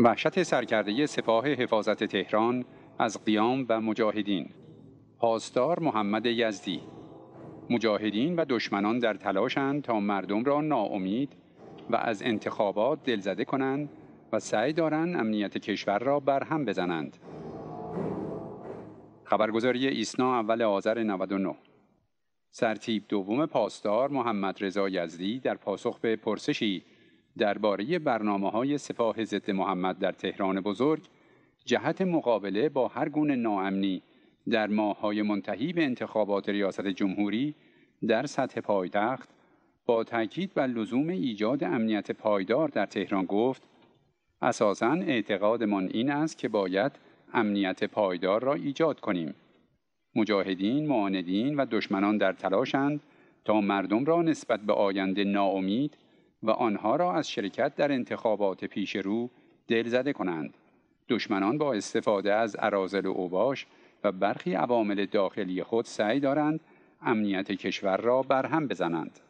وحشت سرکرده سپاه حفاظت تهران از قیام و مجاهدین پاسدار محمد یزدی مجاهدین و دشمنان در تلاشند تا مردم را ناامید و از انتخابات دلزده کنند و سعی دارند امنیت کشور را برهم بزنند خبرگزاری ایسنا اول آذر 99 سرتیب دوم پاسدار محمد رضا یزدی در پاسخ به پرسشی درباره برنامه های سپاه ضد محمد در تهران بزرگ جهت مقابله با هر گونه ناامنی در ماههای منتهی به انتخابات ریاست جمهوری در سطح پایتخت با تاکید بر لزوم ایجاد امنیت پایدار در تهران گفت اساسا اعتقادمان این است که باید امنیت پایدار را ایجاد کنیم مجاهدین معاندین و دشمنان در تلاشند تا مردم را نسبت به آینده ناامید و آنها را از شرکت در انتخابات پیش رو دلزده کنند. دشمنان با استفاده از عرازل و اوباش و برخی عوامل داخلی خود سعی دارند امنیت کشور را برهم بزنند.